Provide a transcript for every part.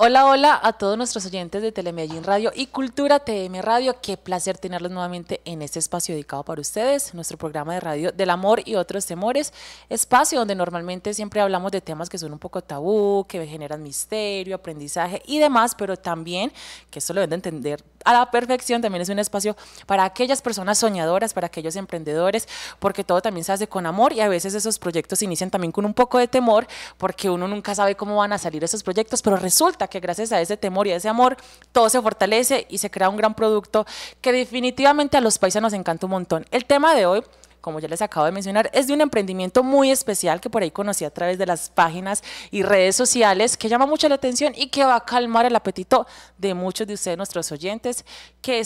Hola, hola a todos nuestros oyentes de Telemedellín Radio y Cultura TM Radio. Qué placer tenerlos nuevamente en este espacio dedicado para ustedes, nuestro programa de radio del amor y otros temores, espacio donde normalmente siempre hablamos de temas que son un poco tabú, que generan misterio, aprendizaje y demás, pero también, que esto lo deben de entender a la perfección, también es un espacio para aquellas personas soñadoras, para aquellos emprendedores, porque todo también se hace con amor y a veces esos proyectos inician también con un poco de temor, porque uno nunca sabe cómo van a salir esos proyectos, pero resulta que gracias a ese temor y a ese amor, todo se fortalece y se crea un gran producto que definitivamente a los paisanos nos encanta un montón. El tema de hoy como ya les acabo de mencionar, es de un emprendimiento muy especial que por ahí conocí a través de las páginas y redes sociales que llama mucho la atención y que va a calmar el apetito de muchos de ustedes, nuestros oyentes, que,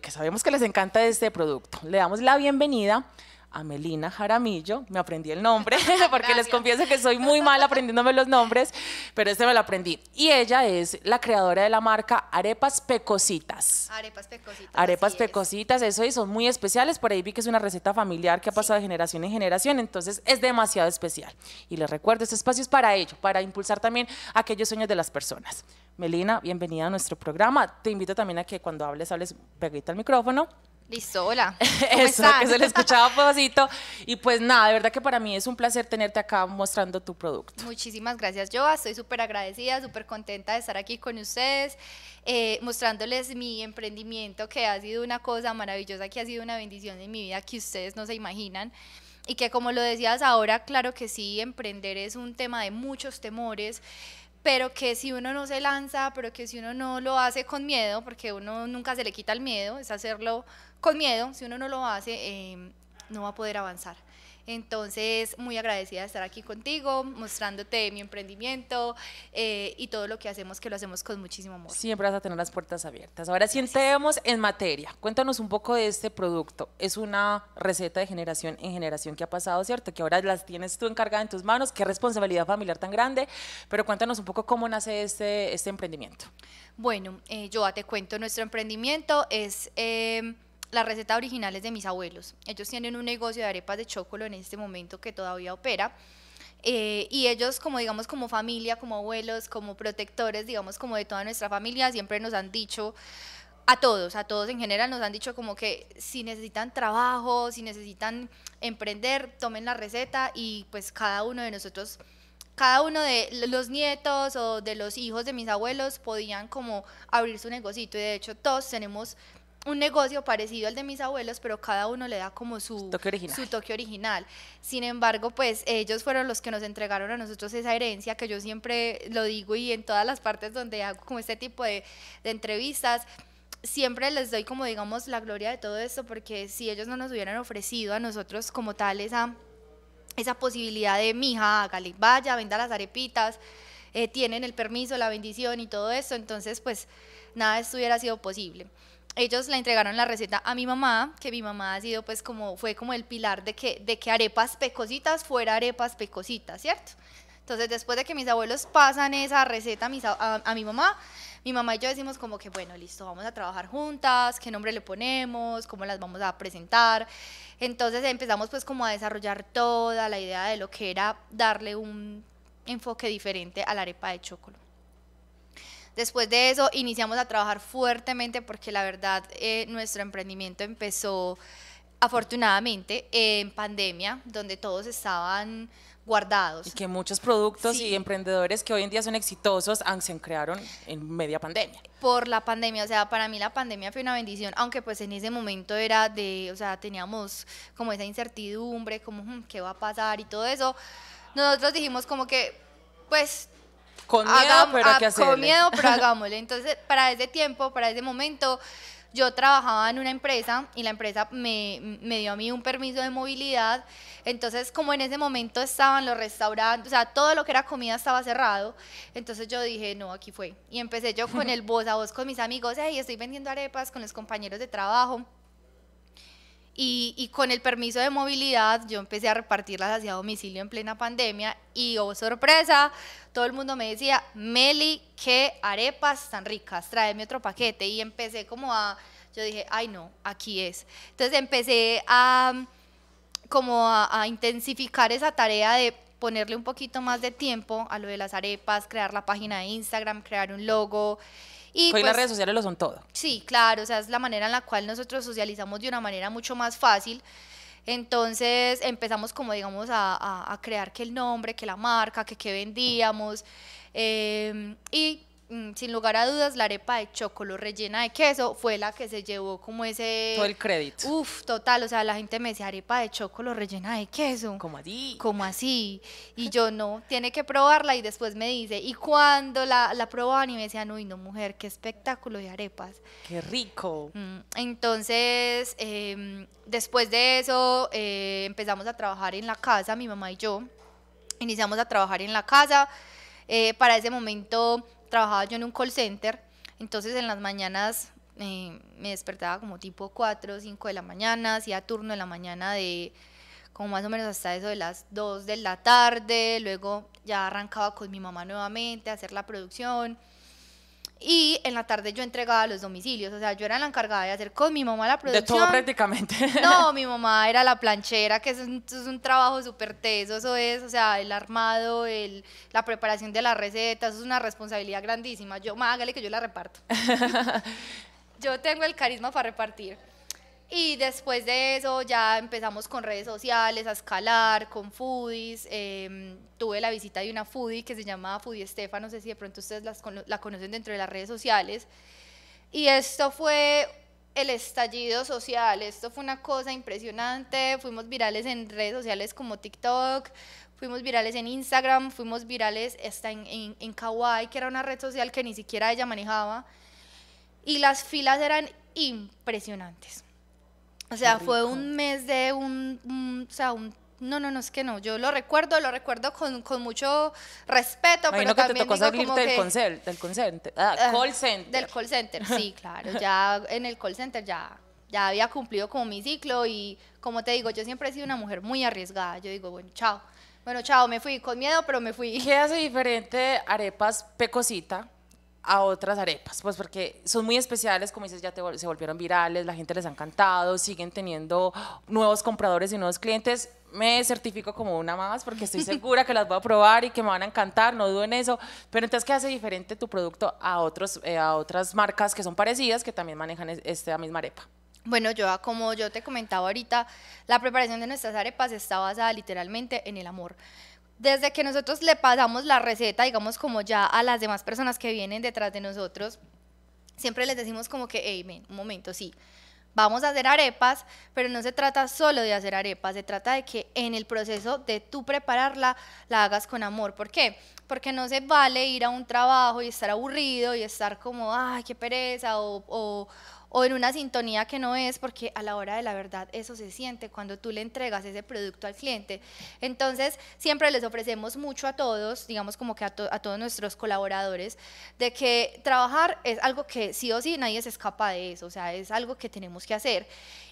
que sabemos que les encanta este producto. Le damos la bienvenida a Melina Jaramillo, me aprendí el nombre, porque les confieso que soy muy mal aprendiéndome los nombres, pero este me lo aprendí. Y ella es la creadora de la marca Arepas Pecositas. Arepas Pecositas. Arepas Pecositas, eso, y son muy especiales. Por ahí vi que es una receta familiar que ha pasado de generación en generación, entonces es demasiado especial. Y les recuerdo, este espacio es para ello, para impulsar también aquellos sueños de las personas. Melina, bienvenida a nuestro programa. Te invito también a que cuando hables, hables pegadita al micrófono Listo, hola. que se le escuchaba poquito. Y pues nada, de verdad que para mí es un placer tenerte acá mostrando tu producto. Muchísimas gracias, Joa. Estoy súper agradecida, súper contenta de estar aquí con ustedes, eh, mostrándoles mi emprendimiento, que ha sido una cosa maravillosa, que ha sido una bendición en mi vida que ustedes no se imaginan y que como lo decías ahora, claro que sí, emprender es un tema de muchos temores, pero que si uno no se lanza, pero que si uno no lo hace con miedo, porque uno nunca se le quita el miedo, es hacerlo con miedo, si uno no lo hace, eh, no va a poder avanzar. Entonces, muy agradecida de estar aquí contigo, mostrándote mi emprendimiento eh, y todo lo que hacemos, que lo hacemos con muchísimo amor. Siempre vas a tener las puertas abiertas. Ahora sí, entremos en materia. Cuéntanos un poco de este producto. Es una receta de generación en generación que ha pasado, ¿cierto? Que ahora las tienes tú encargada en tus manos. Qué responsabilidad familiar tan grande. Pero cuéntanos un poco cómo nace este, este emprendimiento. Bueno, eh, yo te cuento, nuestro emprendimiento es... Eh, la receta original es de mis abuelos. Ellos tienen un negocio de arepas de chocolo en este momento que todavía opera. Eh, y ellos, como digamos, como familia, como abuelos, como protectores, digamos, como de toda nuestra familia, siempre nos han dicho, a todos, a todos en general nos han dicho como que si necesitan trabajo, si necesitan emprender, tomen la receta y pues cada uno de nosotros, cada uno de los nietos o de los hijos de mis abuelos podían como abrir su negocito y de hecho todos tenemos un negocio parecido al de mis abuelos, pero cada uno le da como su toque original. Sin embargo, pues ellos fueron los que nos entregaron a nosotros esa herencia, que yo siempre lo digo y en todas las partes donde hago como este tipo de, entrevistas, siempre les doy como digamos la gloria de todo esto, porque si ellos no nos hubieran ofrecido a nosotros como tal esa, esa posibilidad de, mija, hágale, vaya, venda las arepitas, eh, tienen el permiso, la bendición y todo eso, entonces pues nada de esto hubiera sido posible ellos le entregaron la receta a mi mamá, que mi mamá ha sido pues como, fue como el pilar de que, de que arepas pecositas fuera arepas pecositas, ¿cierto? Entonces después de que mis abuelos pasan esa receta a, a, mi mamá, mi mamá y yo decimos como que bueno, listo, vamos a trabajar juntas, qué nombre le ponemos, cómo las vamos a presentar. Entonces empezamos pues como a desarrollar toda la idea de lo que era darle un enfoque diferente a la arepa de chocolate. Después de eso iniciamos a trabajar fuertemente porque la verdad eh, nuestro emprendimiento empezó afortunadamente en pandemia, donde todos estaban guardados. Y que muchos productos y emprendedores que hoy en día son exitosos ah, se crearon en media pandemia. Por la pandemia, o sea, para mí la pandemia fue una bendición, aunque pues en ese momento era de, o sea, teníamos como esa incertidumbre, como hmm, qué va a pasar y todo eso. Nosotros dijimos como que, pues con miedo, pero ah, Entonces, para ese tiempo, para ese momento, yo trabajaba en una empresa y la empresa me, dio a mí un permiso de movilidad. Entonces, como en ese momento estaban los restaurantes, o sea, todo lo que era comida estaba cerrado. Entonces yo dije, no, aquí fue. Y empecé yo con el voz a voz con mis amigos, y estoy vendiendo arepas con los compañeros de trabajo. Y, con el permiso de movilidad yo empecé a repartirlas hacia domicilio en plena pandemia y oh sorpresa, todo el mundo me decía, Meli, qué arepas tan ricas, tráeme otro paquete. Y empecé como a, yo dije, ay no, aquí es. Entonces empecé a como a, a intensificar esa tarea de ponerle un poquito más de tiempo a lo de las arepas, crear la página de Instagram, crear un logo, y las pues redes sociales lo son todo. Sí, claro, o sea, es la manera en la cual nosotros socializamos de una manera mucho más fácil. Entonces empezamos como digamos a, a, crear que el nombre, que la marca, que qué vendíamos. Em, y Mm, sin lugar a dudas, la arepa de chocolo rellena de queso fue la que se llevó como ese... Todo el crédito. Uf, total, o sea, la gente me decía, arepa de chocolo rellena de queso. Como así? Como así? Y yo, no, tiene que probarla y después me dice, y cuando la, la probaban y me decían, uy, no, mujer, qué espectáculo de arepas. Qué rico. Mm, entonces, em, después de eso, eh, empezamos a trabajar en la casa, mi mamá y yo, iniciamos a trabajar en la casa. Eh, para ese momento trabajaba yo en un call center, entonces en las mañanas eh, me despertaba como tipo 4 o 5 de la mañana, hacía turno en la mañana de como más o menos hasta eso de las 2 de la tarde, luego ya arrancaba con mi mamá nuevamente a hacer la producción. Y en la tarde yo entregaba los domicilios, o sea, yo era la encargada de hacer con mi mamá la producción. De todo prácticamente. No, mi mamá era la planchera, que es un, trabajo súper teso, eso es, o sea, el armado, el, la preparación de las recetas es una responsabilidad grandísima. Yo, mágale que yo la reparto. yo tengo el carisma para repartir. Y después de eso ya empezamos con redes sociales, a escalar, con foodies. Em, tuve la visita de una foodie que se llamaba Foodie Estefa, no sé si de pronto ustedes la conocen dentro de las redes sociales. Y esto fue el estallido social, esto fue una cosa impresionante. Fuimos virales en redes sociales como TikTok, fuimos virales en Instagram, fuimos virales hasta en, en, en Kawaii, que era una red social que ni siquiera ella manejaba. Y las filas eran impresionantes o sea, fue un mes de un, o sea, un no, no, no, es que no. Yo lo recuerdo, lo recuerdo con, con mucho respeto, pero que también te tocó del, que, del ah, ah, call center. Del call center, sí, claro. Ya en el call center ya, ya había cumplido como mi ciclo y como te digo, yo siempre he sido una mujer muy arriesgada. Yo digo, bueno, chao. Bueno, chao, me fui con miedo, pero me fui. ¿Qué hace diferente arepas pecosita a otras arepas, pues porque son muy especiales, como dices, ya se volvieron virales, la gente les ha encantado, siguen teniendo nuevos compradores y nuevos clientes. Me certifico como una más porque estoy segura que las voy a probar y que me van a encantar, no dudo en eso. Pero entonces, ¿qué hace diferente tu producto a, otros, eh, a otras marcas que son parecidas, que también manejan esta misma arepa? Bueno, yo ah, como yo te comentaba ahorita, la preparación de nuestras arepas está basada literalmente en el amor desde que nosotros le pasamos la receta, digamos como ya a las demás personas que vienen detrás de nosotros, siempre les decimos como que, hey, un momento, sí, vamos a hacer arepas, pero no se trata solo de hacer arepas, se trata de que en el proceso de tú prepararla la hagas con amor. ¿Por qué? Porque no se vale ir a un trabajo y estar aburrido y estar como, ay, qué pereza, o, o en una sintonía que no es, porque a la hora de la verdad eso se siente cuando tú le entregas ese producto al cliente. Entonces, siempre les ofrecemos mucho a todos, digamos como que a, todos nuestros colaboradores, de que trabajar es algo que sí o sí nadie se escapa de eso, o sea, es algo que tenemos que hacer.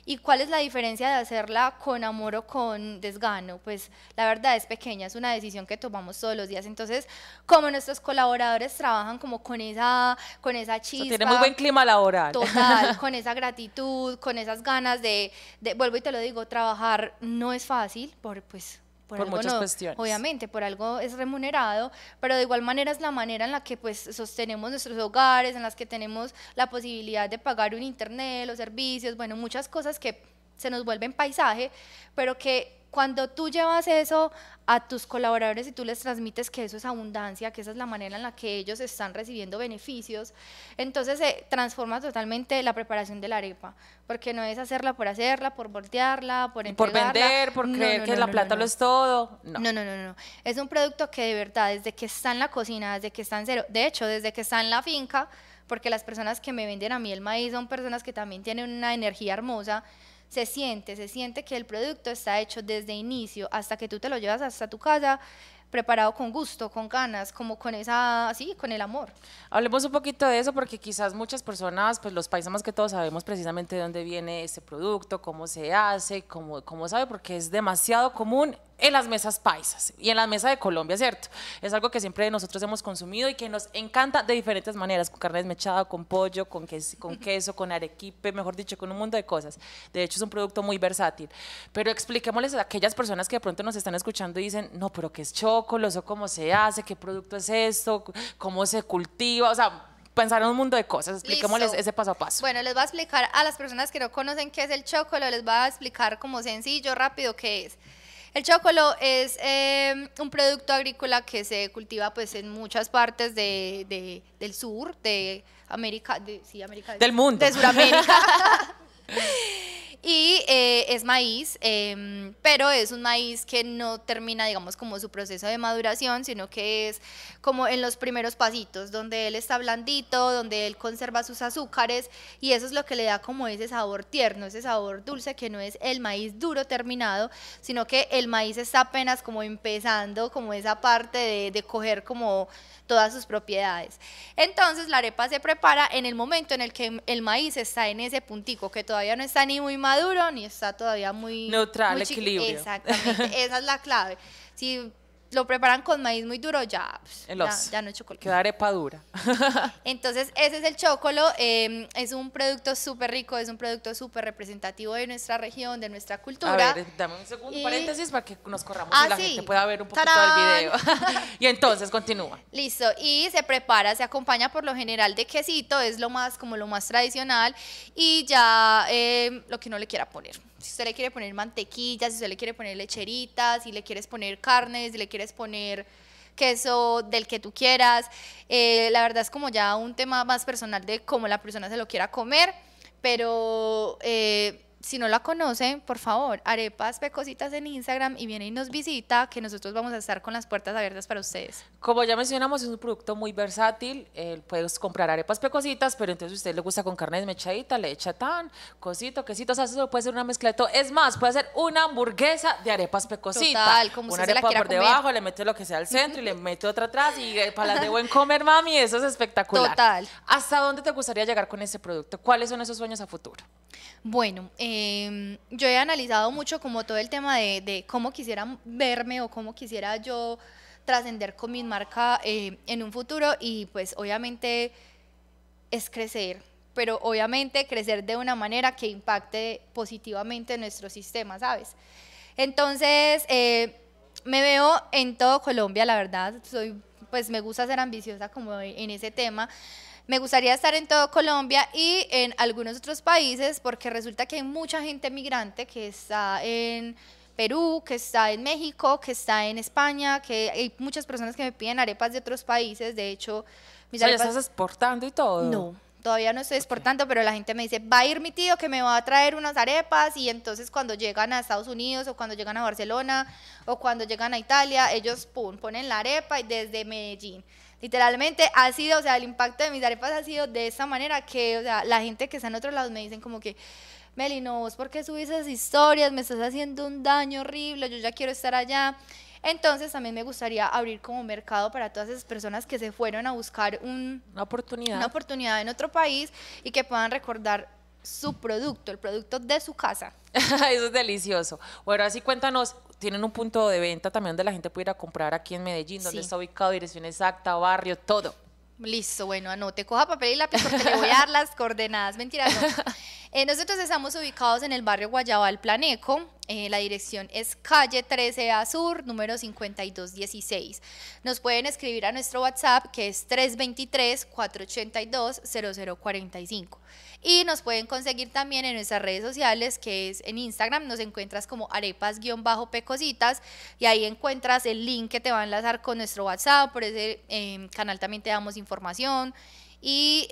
¿Y cuál es la diferencia de hacerla con amor o con desgano? Pues la verdad es pequeña, es una decisión que tomamos todos los días. Entonces, como nuestros colaboradores trabajan como con esa, con esa chispa. Tiene muy buen clima laboral. Total, con esa gratitud, con esas ganas de, de, vuelvo y te lo digo, trabajar no es fácil, por pues por, muchas Obviamente, por algo es remunerado, pero de igual manera es la manera en la que pues sostenemos nuestros hogares, en las que tenemos la posibilidad de pagar un internet, los servicios, bueno, muchas cosas que se nos vuelven paisaje, pero que cuando tú llevas eso a tus colaboradores y tú les transmites que eso es abundancia, que esa es la manera en la que ellos están recibiendo beneficios, entonces se eh, transforma totalmente la preparación de la arepa, porque no es hacerla por hacerla, por voltearla, por entregarla. Por vender, por creer que la plata lo es todo. No. no, no, no, Es un producto que de verdad, desde que está en la cocina, desde que está en cero, de hecho, desde que está en la finca, porque las personas que me venden a mí el maíz son personas que también tienen una energía hermosa, se siente, se siente que el producto está hecho desde inicio hasta que tú te lo llevas hasta tu casa, preparado con gusto, con ganas, como con esa, sí, con el amor. Hablemos un poquito de eso porque quizás muchas personas, pues los paisanos que todos sabemos precisamente de dónde viene ese producto, cómo se hace, cómo, cómo sabe, porque es demasiado común en las mesas paisas y en la mesa de Colombia, ¿cierto? Es algo que siempre nosotros hemos consumido y que nos encanta de diferentes maneras, con carne desmechada, con pollo, con queso, con, queso, con arequipe, mejor dicho, con un mundo de cosas. De hecho, es un producto muy versátil. Pero expliquémosles a aquellas personas que de pronto nos están escuchando y dicen, no, pero qué es show cómo se hace, qué producto es esto, cómo se cultiva, o sea, pensar en un mundo de cosas. Expliquémosles ese paso a paso. Bueno, les voy a explicar a las personas que no conocen qué es el chocolo, les voy a explicar como sencillo, rápido qué es. El chocolo es eh, un producto agrícola que se cultiva pues en muchas partes de, del sur, de América, sí, América del, del mundo. De Sudamérica. Y eh, es maíz, em, pero es un maíz que no termina, digamos, como su proceso de maduración, sino que es como en los primeros pasitos, donde él está blandito, donde él conserva sus azúcares y eso es lo que le da como ese sabor tierno, ese sabor dulce, que no es el maíz duro terminado, sino que el maíz está apenas como empezando, como esa parte de, coger como todas sus propiedades. Entonces la arepa se prepara en el momento en el que el maíz está en ese puntico, que todavía no está ni muy mal maduro ni está todavía muy neutral, equilibrio. Exactamente, esa es la clave. Si lo preparan con maíz muy duro, ya, pues, ya, no es chocolate. Queda arepa dura. Entonces, ese es el chocolo. Em, es un producto súper rico, es un producto súper representativo de nuestra región, de nuestra cultura. A ver, dame un segundo, paréntesis, para que nos corramos ah, y la gente pueda ver un poquito del video. y entonces, continúa. Listo, y se prepara, se acompaña por lo general de quesito, es lo más, como lo más tradicional, y ya em, lo que uno le quiera poner si usted le quiere poner mantequilla, si usted le quiere poner lecheritas si le quieres poner carnes, si le quieres poner queso del que tú quieras. Eh, la verdad es como ya un tema más personal de cómo la persona se lo quiera comer, pero eh, si no la conocen, por favor, Arepas Pecositas en Instagram y viene y nos visita, que nosotros vamos a estar con las puertas abiertas para ustedes. Como ya mencionamos, es un producto muy versátil. Eh, puedes comprar arepas pecositas, pero entonces a usted le gusta con carne desmechadita, le echa tan, cosito, quesito, o eso puede ser una mezcla de todo. Es más, puede ser una hamburguesa de arepas pecositas. Total, como una se la por debajo, le mete lo que sea al centro y le mete otra atrás y eh, para las de buen comer, mami, eso es espectacular. Total. ¿Hasta dónde te gustaría llegar con ese producto? ¿Cuáles son esos sueños a futuro? Bueno, em, yo he analizado mucho como todo el tema de, cómo quisiera verme o cómo quisiera yo trascender con mi marca eh, en un futuro y pues obviamente es crecer, pero obviamente crecer de una manera que impacte positivamente nuestro sistema, ¿sabes? Entonces, eh, me veo en todo Colombia, la verdad, soy, pues me gusta ser ambiciosa como en ese tema. Me gustaría estar en todo Colombia y en algunos otros países porque resulta que hay mucha gente migrante que está en Perú, que está en México, que está en España, que hay muchas personas que me piden arepas de otros países. De hecho, mis arepas... estás exportando y todo? No, todavía no estoy exportando, pero la gente me dice, va a ir mi tío que me va a traer unas arepas y entonces cuando llegan a Estados Unidos o cuando llegan a Barcelona o cuando llegan a Italia, ellos pum, ponen la arepa y desde Medellín literalmente ha sido, o sea, el impacto de mis arepas ha sido de esa manera que, o sea, la gente que está en otros lados me dicen como que, Meli, no, vos por qué subís esas historias, me estás haciendo un daño horrible, yo ya quiero estar allá. Entonces también me gustaría abrir como mercado para todas esas personas que se fueron a buscar un, una, oportunidad. una oportunidad en otro país y que puedan recordar su producto, el producto de su casa. Eso es delicioso. Bueno, así cuéntanos, tienen un punto de venta también donde la gente pudiera comprar aquí en Medellín, dónde está ubicado, dirección exacta, barrio, todo. Listo, bueno, anote, coja papel y lápiz porque le voy a dar las coordenadas. Mentira, no. Eh, nosotros estamos ubicados en el barrio Guayabal Planeco. Eh, la dirección es calle 13A Sur, número 5216. Nos pueden escribir a nuestro WhatsApp que es 323-482-0045. Y nos pueden conseguir también en nuestras redes sociales, que es en Instagram, nos encuentras como arepas-pecositas y ahí encuentras el link que te va a enlazar con nuestro WhatsApp. Por ese eh, canal también te damos información y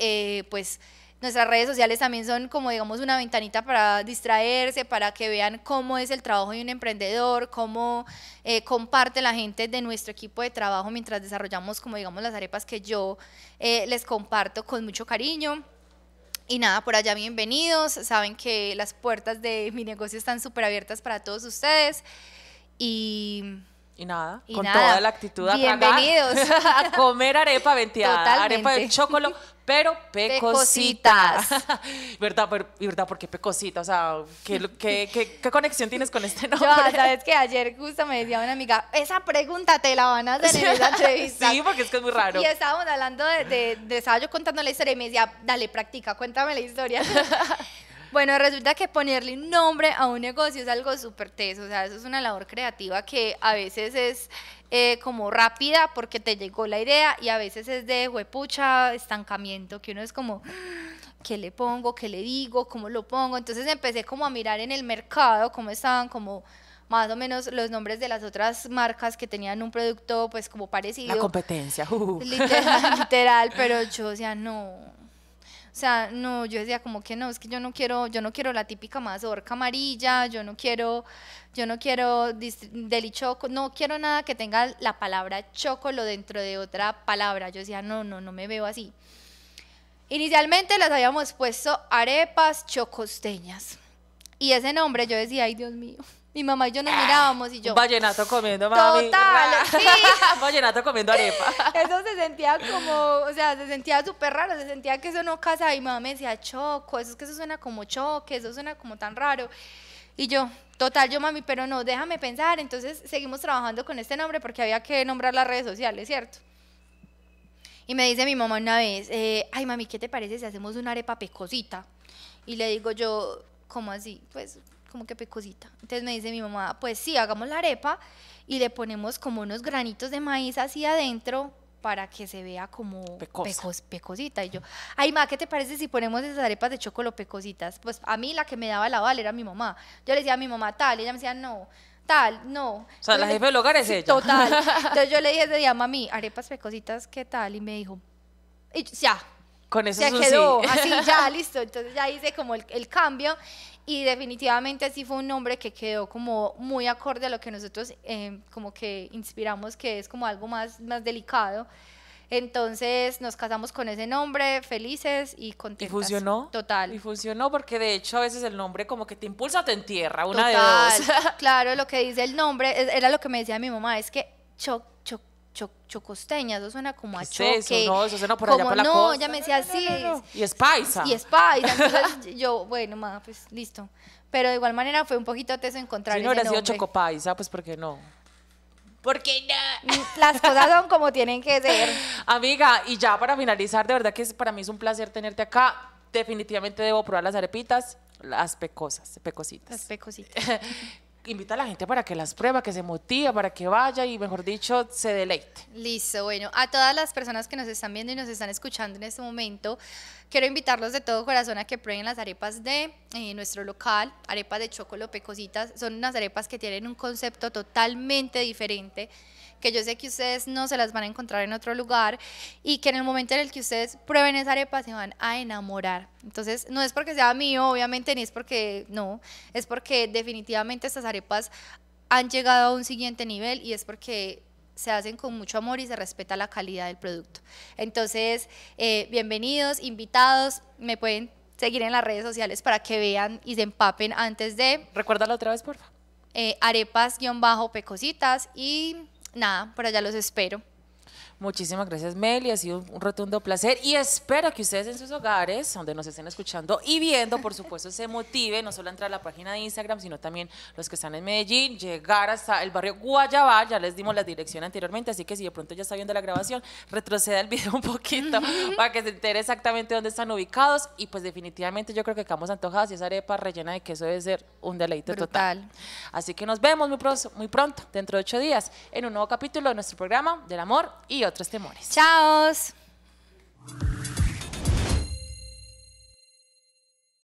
pues Nuestras redes sociales también son como, digamos, una ventanita para distraerse, para que vean cómo es el trabajo de un emprendedor, cómo eh, comparte la gente de nuestro equipo de trabajo mientras desarrollamos, como digamos, las arepas que yo eh, les comparto con mucho cariño. Y nada, por allá bienvenidos. Saben que las puertas de mi negocio están súper abiertas para todos ustedes. Y y nada, con toda la actitud a Bienvenidos. a comer arepa venteada, arepa de chocolate, pero pecositas. ¿Verdad? Por, ¿Verdad? ¿Por qué pecositas? O sea, ¿qué, qué, qué, conexión tienes con este nombre? Yo, sabes que ayer justo me decía una amiga, esa pregunta te la van a hacer en esa entrevista. sí, porque es que es muy raro. Y estábamos hablando de, estaba yo contando la historia y me decía, dale, practica, cuéntame la historia. Bueno, resulta que ponerle un nombre a un negocio es algo súper teso, o sea, eso es una labor creativa que a veces es eh, como rápida porque te llegó la idea y a veces es de huepucha, estancamiento, que uno es como, ¿qué le pongo? ¿Qué le digo? ¿Cómo lo pongo? Entonces empecé como a mirar en el mercado cómo estaban como más o menos los nombres de las otras marcas que tenían un producto pues como parecido. La competencia. Uh. Literal, literal, pero yo, o sea, no, o sea, no, yo decía como que no, es que yo no quiero, yo no quiero la típica mazorca amarilla, yo no quiero, yo no quiero choco, no quiero nada que tenga la palabra chocolo dentro de otra palabra. Yo decía, no, no, no me veo así. Inicialmente les habíamos puesto arepas chocosteñas. Y ese nombre yo decía, ay Dios mío, mi mamá y yo nos mirábamos y yo. Vallenato comiendo, mami. Total, sí. Vallenato comiendo arepa. Eso se sentía como, o sea, se sentía súper raro, se sentía que eso no casa. Y mi mamá me decía, choco, eso es que eso suena como choque, eso suena como tan raro. Y yo, total, yo mami, pero no, déjame pensar. Entonces seguimos trabajando con este nombre porque había que nombrar las redes sociales, ¿cierto? Y me dice mi mamá una vez, eh, ay mami, ¿qué te parece si hacemos una arepa pecosita? Y le digo yo, ¿cómo así? Pues como que pecosita. Entonces me dice mi mamá, pues sí, hagamos la arepa y le ponemos como unos granitos de maíz así adentro para que se vea como pecos, pecosita. Y yo, ay, ma, ¿qué te parece si ponemos esas arepas de chocolo pecositas? Pues a mí la que me daba la val era mi mamá. Yo le decía a mi mamá tal, y ella me decía, no, tal, no. O sea, las la jefa del hogar es ella. Total. Entonces yo le dije llama día, mami, arepas pecositas, ¿qué tal? Y me dijo, ya. Con eso ya quedó, así, ya, listo. Entonces ya hice como el, el cambio y definitivamente así fue un nombre que quedó como muy acorde a lo que nosotros em, como que inspiramos, que es como algo más, más delicado. Entonces nos casamos con ese nombre, felices y contentas. Y funcionó. Total. Y funcionó porque de hecho a veces el nombre como que te impulsa te entierra, una de dos. claro, lo que dice el nombre era lo que me decía mi mamá, es que choc, choc chocosteña, eso suena como a Eso? No, eso suena por allá por la no, ella me decía, así. y es paisa. Y es paisa. Entonces yo, bueno, ma, pues listo. Pero de igual manera fue un poquito teso encontrar Si no hubiera sido chocopaisa, pues ¿por qué no? Porque mm, las cosas son como tienen que ser. Amiga, y ya para finalizar, de verdad que para mí es un placer tenerte acá. Definitivamente debo probar las arepitas, las pecosas, pecositas. Las pecositas. invita a la gente para que las prueba, que se motive, para que vaya y, mejor dicho, se deleite. Listo, bueno, a todas las personas que nos están viendo y nos están escuchando en este momento, Quiero invitarlos de todo corazón a que prueben las arepas de eh, nuestro local, arepas de chocolo, pecositas. Son unas arepas que tienen un concepto totalmente diferente que yo sé que ustedes no se las van a encontrar en otro lugar y que en el momento en el que ustedes prueben esa arepa se van a enamorar. Entonces, no es porque sea mío, obviamente, ni es porque no, es porque definitivamente estas arepas han llegado a un siguiente nivel y es porque se hacen con mucho amor y se respeta la calidad del producto. Entonces, eh, bienvenidos, invitados, me pueden seguir en las redes sociales para que vean y se empapen antes de... la otra vez, porfa, eh, arepas-pecositas y nada, por allá los espero. Muchísimas gracias, Meli. Ha sido un rotundo placer y espero que ustedes en sus hogares, donde nos estén escuchando y viendo, por supuesto, se motive no solo a entrar a la página de Instagram, sino también los que están en Medellín, llegar hasta el barrio Guayabal. Ya les dimos la dirección anteriormente, así que si de pronto ya está viendo la grabación, retroceda el video un poquito para que se entere exactamente dónde están ubicados. Y pues, definitivamente, yo creo que quedamos Antojados y esa arepa rellena de queso debe ser un deleite total. Así que nos vemos muy, pronto, muy pronto, dentro de ocho días, en un nuevo capítulo de nuestro programa del amor y otros temores. Chaos.